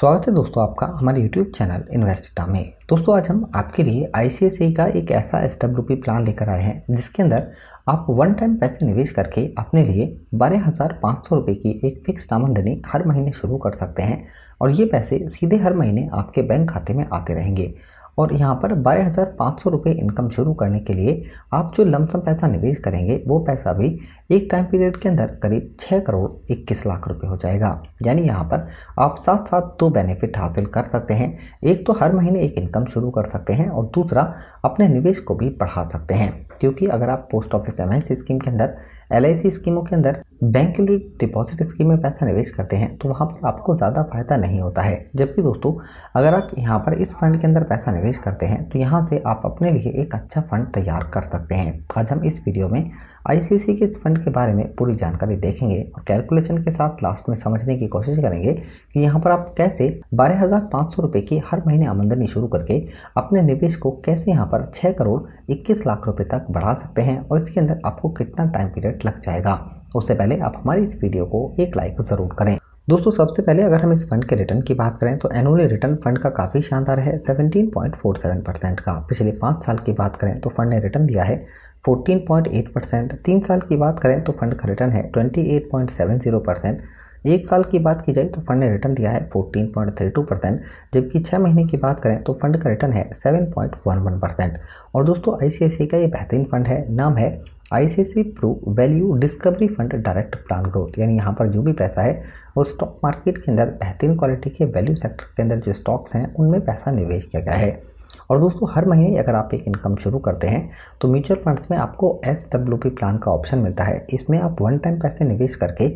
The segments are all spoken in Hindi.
स्वागत है दोस्तों आपका हमारे YouTube चैनल इन्वेस्टा में दोस्तों आज हम आपके लिए आई का एक ऐसा एस प्लान लेकर आए हैं जिसके अंदर आप वन टाइम पैसे निवेश करके अपने लिए बारह हज़ार पाँच सौ रुपये की एक फिक्स आमदनी हर महीने शुरू कर सकते हैं और ये पैसे सीधे हर महीने आपके बैंक खाते में आते रहेंगे और यहाँ पर बारह हज़ार पाँच सौ रुपये इनकम शुरू करने के लिए आप जो लमसम पैसा निवेश करेंगे वो पैसा भी एक टाइम पीरियड के अंदर करीब छः करोड़ इक्कीस लाख रुपये हो जाएगा यानी यहाँ पर आप साथ साथ दो बेनिफिट हासिल कर सकते हैं एक तो हर महीने एक इनकम शुरू कर सकते हैं और दूसरा अपने निवेश को भी बढ़ा सकते हैं क्योंकि अगर आप पोस्ट ऑफिस एमएनसी स्कीम के अंदर एल स्कीमों के अंदर बैंक के लिए डिपॉजिट स्कीम में पैसा निवेश करते हैं तो वहाँ पर आपको ज़्यादा फायदा नहीं होता है जबकि दोस्तों अगर आप यहाँ पर इस फंड के अंदर पैसा निवेश करते हैं तो यहाँ से आप अपने लिए एक अच्छा फंड तैयार कर सकते हैं आज हम इस वीडियो में सी के इस फंड के बारे में पूरी जानकारी देखेंगे और कैलकुलेशन के साथ लास्ट में समझने की कोशिश करेंगे कि यहाँ पर आप कैसे बारह रुपए की हर महीने आमदनी शुरू करके अपने निवेश को कैसे यहाँ पर छः करोड़ इक्कीस लाख रुपये तक बढ़ा सकते हैं और इसके अंदर आपको कितना टाइम पीरियड लग जाएगा उससे पहले आप हमारी इस वीडियो को एक लाइक ज़रूर करें दोस्तों सबसे पहले अगर हम इस फंड के रिटर्न की बात करें तो एनुअली रिटर्न फंड का काफ़ी शानदार है 17.47 परसेंट का पिछले पाँच साल की बात करें तो फंड ने रिटर्न दिया है 14.8 परसेंट तीन साल की बात करें तो फंड का रिटर्न है 28.70 परसेंट एक साल की बात की जाए तो फंड ने रिटर्न दिया है 14.32 परसेंट जबकि छः महीने की बात करें तो फंड का रिटर्न है 7.11 परसेंट और दोस्तों आई का ये बेहतरीन फंड है नाम है I pro value discovery fund direct plan growth यानी यहाँ पर जो भी पैसा है वो स्टॉक मार्केट के अंदर बेहतरीन क्वालिटी के वैल्यू सेक्टर के अंदर जो स्टॉक्स हैं उनमें पैसा निवेश किया गया है और दोस्तों हर महीने अगर आप एक इनकम शुरू करते हैं तो म्यूचुअल फंड में आपको एस डब्ल्यू पी प्लान का ऑप्शन मिलता है इसमें आप वन टाइम पैसे निवेश करके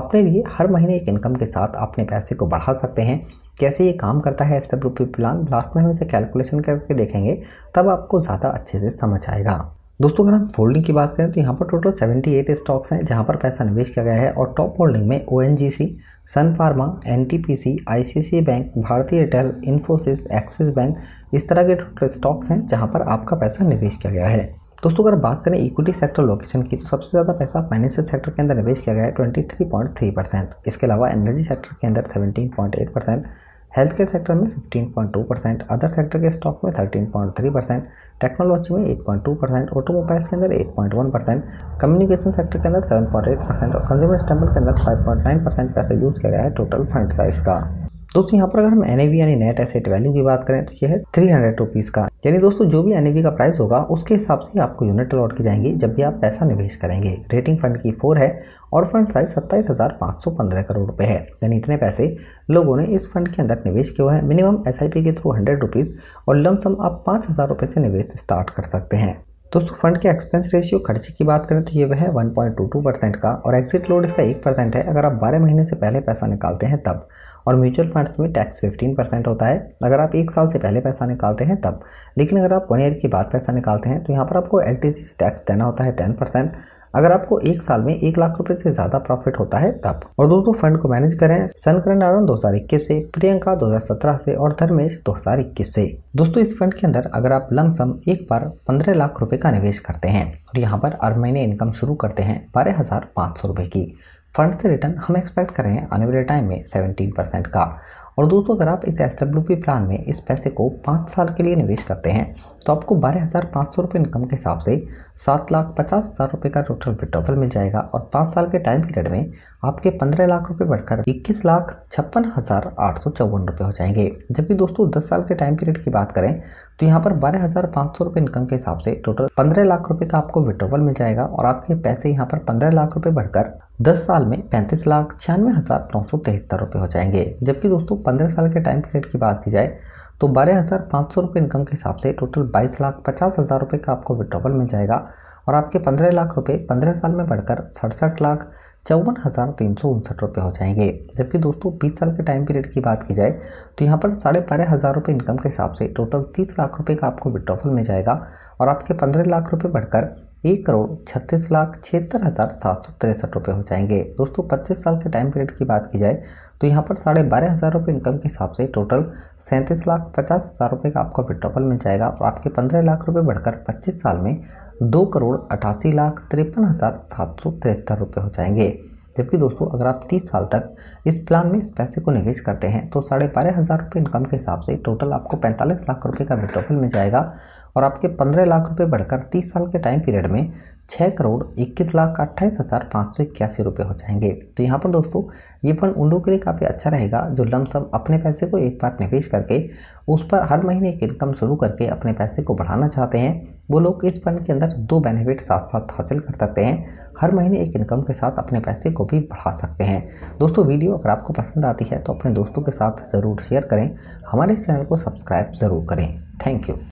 अपने लिए हर महीने एक इनकम के साथ अपने पैसे को बढ़ा सकते हैं कैसे ये काम करता है S W P plan last में हम इसे कैलकुलेशन करके देखेंगे तब आपको ज़्यादा अच्छे से समझ आएगा दोस्तों अगर हम फोल्डिंग की बात करें तो यहाँ पर टोटल 78 स्टॉक्स हैं जहाँ पर पैसा निवेश किया गया है और टॉप होल्डिंग में ओ सन फार्मा एन आईसीआईसीआई बैंक भारतीय एयरटेल इन्फोसिस एक्सिस बैंक इस तरह के टोटल स्टॉक्स हैं जहाँ पर आपका पैसा निवेश किया गया है दोस्तों अगर बात करें इक्विटी सेक्टर लोकेशन की तो सबसे ज़्यादा पैसा फाइनेंशियल सेक्टर के अंदर निवेश किया गया है ट्वेंटी परसेंट इसके अलावा एनर्जी सेक्टर के अंदर seventeen percent health care sector में 15.2 परसेंट अदर सेक्टर के स्टॉक में 13.3 परसेंट टेक्नोलॉजी में 8.2 परसेंट ऑटोमोबाइल्स के अंदर 8.1 परसेंट कम्युनिकेशन सेक्टर के अंदर 7.8 परसेंट और कंज्यूमर स्टेबल के अंदर 5.9 परसेंट पैसा यूज किया गया है टोटल फंड साइज का दोस्तों यहाँ पर अगर हम एन यानी नेट एसेट वैल्यू की बात करें तो यह है थ्री हंड्रेड रुपीज़ का यानी दोस्तों जो भी एन का प्राइस होगा उसके हिसाब से आपको यूनिट अलॉट की जाएंगी जब भी आप पैसा निवेश करेंगे रेटिंग फंड की फोर है और फंड साइज सत्ताईस हज़ार पाँच सौ पंद्रह करोड़ रुपए है यानी इतने पैसे लोगों ने इस फंड के अंदर निवेश किया है मिनिमम एस के थ्रू हंड्रेड रुपीज़ और लमसम आप पाँच हज़ार रुपये से निवेश स्टार्ट कर सकते हैं दोस्तों फंड के एक्सपेंस रेशियो खर्चे की बात करें तो ये वह टू टू परसेंट का और एक्सिट लोड इसका एक परसेंट है अगर आप बारह महीने से पहले पैसा निकालते हैं तब और म्यूचुअल फंड्स में टैक्स फिफ्टीन परसेंट होता है अगर आप एक साल से पहले पैसा निकालते हैं तब लेकिन अगर आप वन ईयर के बाद पैसा निकालते हैं तो यहाँ पर आपको एल से टैक्स देना होता है टेन अगर आपको एक साल में एक लाख रुपए से ज्यादा प्रॉफिट होता है तब और दोस्तों फंड को मैनेज करें सनकरण आरन दो से प्रियंका दो हजार सत्रह से और धर्मेश दो हजार इक्कीस से दोस्तों इस फंड के अंदर अगर आप लमसम एक बार पंद्रह लाख रुपए का निवेश करते हैं और यहाँ पर हर महीने इनकम शुरू करते हैं बारह हजार पाँच सौ रुपए की फंड से रिटर्न हम एक्सपेक्ट कर रहे हैं आने वाले टाइम में सेवेंटीन परसेंट का और दोस्तों अगर आप इस एस प्लान में इस पैसे को पाँच साल के लिए निवेश करते हैं तो आपको बारह हज़ार पाँच सौ रुपये इनकम के हिसाब से सात लाख पचास हज़ार रुपये का टोटल विड्रॉवल मिल जाएगा और पाँच साल के टाइम पीरियड में आपके पंद्रह लाख रुपये बढ़कर इक्कीस लाख छप्पन हज़ार आठ सौ चौवन रुपये हो जाएंगे जबकि दोस्तों दस साल के टाइम पीरियड की बात करें तो यहाँ पर बारह हज़ार पाँच सौ रुपये इनकम के हिसाब से टोटल पंद्रह लाख रुपये का आपको विड्रॉवल मिल जाएगा और आपके पैसे यहाँ पर पंद्रह लाख रुपये बढ़कर दस साल में पैंतीस लाख छियानवे हज़ार नौ सौ तिहत्तर रुपये हो जाएंगे जबकि दोस्तों पंद्रह साल के टाइम पीरियड की बात की जाए तो बारह हज़ार पाँच सौ रुपये इनकम के हिसाब से टोटल बाईस लाख पचास हज़ार रुपये का आपको विड्रॉवल मिल जाएगा और आपके पंद्रह लाख रुपये पंद्रह साल में बढ़कर सड़सठ लाख चौवन हज़ार तीन सौ उनसठ रुपये हो जाएंगे जबकि दोस्तों बीस साल के टाइम पीरियड की बात की जाए तो यहाँ पर साढ़े बारह हज़ार रुपये इनकम के हिसाब से टोटल तीस लाख रुपये का आपको विड्रॉफल मिल जाएगा और आपके पंद्रह लाख रुपये बढ़कर एक करोड़ छत्तीस लाख छिहत्तर हज़ार सात सौ तिरसठ रुपये हो जाएंगे दोस्तों पच्चीस साल के टाइम पीरियड की बात की जाए तो यहाँ पर साढ़े बारह हज़ार रुपये इनकम के हिसाब से टोटल सैंतीस लाख पचास हज़ार रुपये का आपको विड्रॉफल मिल जाएगा और आपके पंद्रह लाख रुपये बढ़कर पच्चीस साल में दो करोड़ अठासी लाख तिरपन हज़ार सात सौ तिहत्तर रुपये हो जाएंगे जबकि दोस्तों अगर आप 30 साल तक इस प्लान में इस पैसे को निवेश करते हैं तो साढ़े बारह हज़ार रुपये इनकम के हिसाब से टोटल आपको 45 लाख रुपए का विड्रॉफल मिल जाएगा और आपके 15 लाख रुपए बढ़कर 30 साल के टाइम पीरियड में छः करोड़ इक्कीस लाख अट्ठाईस हज़ार पाँच सौ इक्यासी रुपये हो जाएंगे तो यहाँ पर दोस्तों ये फंड उन लोगों के लिए काफ़ी अच्छा रहेगा जो लमसम अपने पैसे को एक बार निवेश करके उस पर हर महीने एक इनकम शुरू करके अपने पैसे को बढ़ाना चाहते हैं वो लोग इस फंड के अंदर दो बेनिफिट साथ साथ हासिल कर सकते हैं हर महीने एक इनकम के साथ अपने पैसे को भी बढ़ा सकते हैं दोस्तों वीडियो अगर आपको पसंद आती है तो अपने दोस्तों के साथ ज़रूर शेयर करें हमारे चैनल को सब्सक्राइब ज़रूर करें थैंक यू